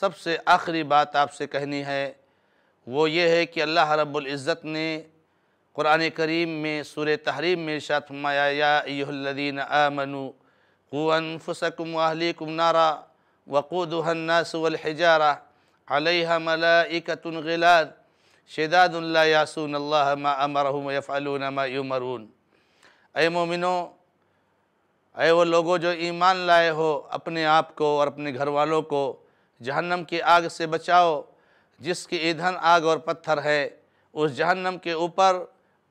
سب سے آخری بات آپ سے کہنی ہے وہ یہ ہے کہ اللہ رب العزت نے قرآن کریم میں سور تحریم میں ارشاد فرمایا یا آمنوا قو انفسکم و اہلیکم نارا وقودها الناس الحجارہ علیہ ملت غلاد شداد لا یاسون ما یمرون اے مومنو اے وہ لوگوں جو ایمان لائے ہو اپنے آپ کو اور اپنے گھر والوں کو جہنم کی آگ سے بچاؤ جس کی ایندھن آگ اور پتھر ہے اس جہنم کے اوپر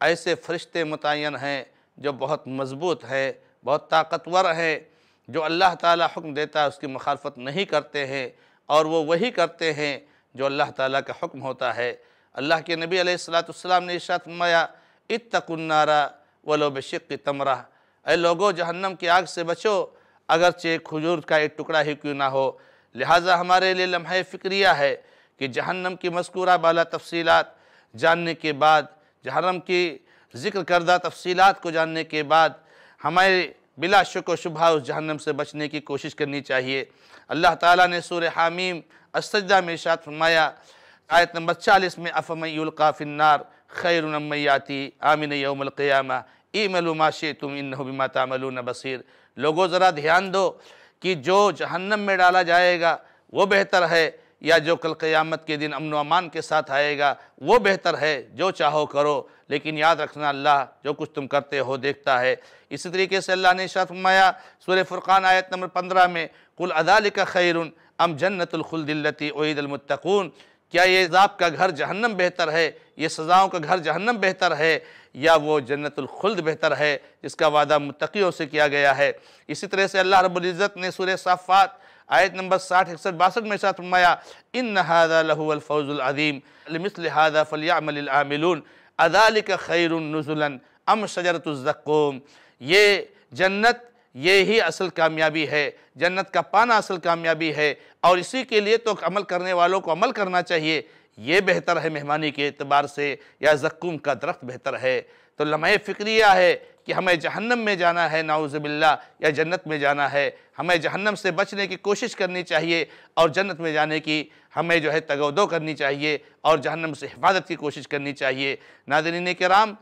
ایسے فرشتے متعین ہیں جو بہت مضبوط ہے بہت طاقتور ہے جو اللہ تعالیٰ حکم دیتا ہے اس کی مخالفت نہیں کرتے ہیں اور وہ وہی کرتے ہیں جو اللہ تعالیٰ کا حکم ہوتا ہے اللہ کے نبی علیہ السلاۃ مایا اتقو النارا ولو بشق تمرہ اے لوگو جہنم کی آگ سے بچو اگرچہ کھجور کا ایک ٹکڑا ہی کیوں نہ ہو لہٰذا ہمارے لیے لمحہ فکریہ ہے کہ جہنم کی مذکورہ بالا تفصیلات جاننے کے بعد جہنم کی ذکر کردہ تفصیلات کو جاننے کے بعد ہمارے بلا شک و شبہ اس جہنم سے بچنے کی کوشش کرنی چاہیے اللہ تعالیٰ نے سور حامیم السجدہ میں اشارت فرمایا آیت نمبر چالیس میں افمی فی النار خیر نمیاتی آمن یوم القیامہ ایملو ما شی انہو بما تعملون بصیر لوگو ذرا دھیان دو کہ جو جہنم میں ڈالا جائے گا وہ بہتر ہے یا جو کل قیامت کے دن امن و امان کے ساتھ آئے گا وہ بہتر ہے جو چاہو کرو لیکن یاد رکھنا اللہ جو کچھ تم کرتے ہو دیکھتا ہے اسی طریقے سے اللہ نے شرف فرمایا سور فرقان آیت نمبر پندرہ میں قُلْ ادال خَيْرٌ اَمْ ام جنت القلدلتی و عید کیا یہ عذاب کا گھر جہنم بہتر ہے یہ سزاؤں کا گھر جہنم بہتر ہے یا وہ جنت الخلد بہتر ہے جس کا وعدہ متقیوں سے کیا گیا ہے اسی طرح سے اللہ رب العزت نے سورہ صافات آیت نمبر ساٹھ اکسٹھ باسٹھ میں ساتھ فرمایا ان الفوز العظیم لمثل هذا فلاح العاملون ادالک خیر نزلا ام سجرت الزقوم یہ جنت یہ ہی اصل کامیابی ہے جنت کا پانا اصل کامیابی ہے اور اسی کے لیے تو عمل کرنے والوں کو عمل کرنا چاہیے یہ بہتر ہے مہمانی کے اعتبار سے یا زکوم کا درخت بہتر ہے تو لمحہ فکریہ ہے کہ ہمیں جہنم میں جانا ہے نعوذ باللہ یا جنت میں جانا ہے ہمیں جہنم سے بچنے کی کوشش کرنی چاہیے اور جنت میں جانے کی ہمیں جو ہے تگودو کرنی چاہیے اور جہنم سے حفاظت کی کوشش کرنی چاہیے ناظرین کرام